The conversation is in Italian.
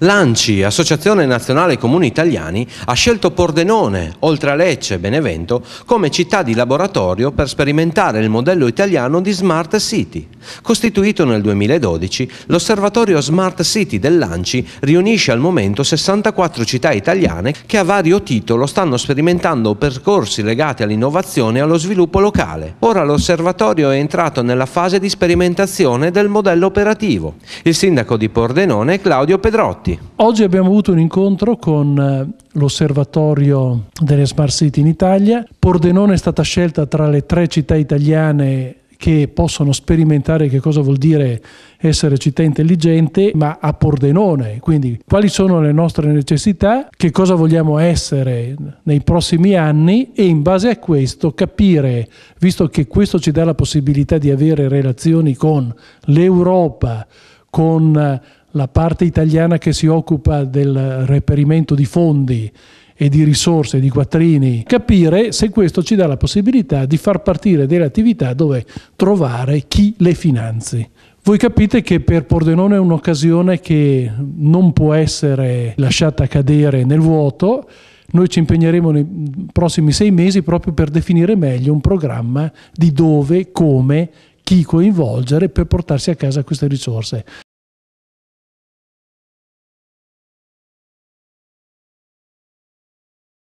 L'ANCI, Associazione Nazionale Comuni Italiani, ha scelto Pordenone, oltre a Lecce e Benevento, come città di laboratorio per sperimentare il modello italiano di Smart City. Costituito nel 2012, l'osservatorio Smart City dell'ANCI riunisce al momento 64 città italiane che a vario titolo stanno sperimentando percorsi legati all'innovazione e allo sviluppo locale. Ora l'osservatorio è entrato nella fase di sperimentazione del modello operativo. Il sindaco di Pordenone è Claudio Pedrotti fatti. Oggi abbiamo avuto un incontro con eh, l'osservatorio delle Smart City in Italia. Pordenone è stata scelta tra le tre città italiane che possono sperimentare che cosa vuol dire essere città intelligente, ma a Pordenone. Quindi quali sono le nostre necessità, che cosa vogliamo essere nei prossimi anni e in base a questo capire, visto che questo ci dà la possibilità di avere relazioni con l'Europa, con eh, la parte italiana che si occupa del reperimento di fondi e di risorse, di quattrini, capire se questo ci dà la possibilità di far partire delle attività dove trovare chi le finanzi. Voi capite che per Pordenone è un'occasione che non può essere lasciata cadere nel vuoto. Noi ci impegneremo nei prossimi sei mesi proprio per definire meglio un programma di dove, come, chi coinvolgere per portarsi a casa queste risorse.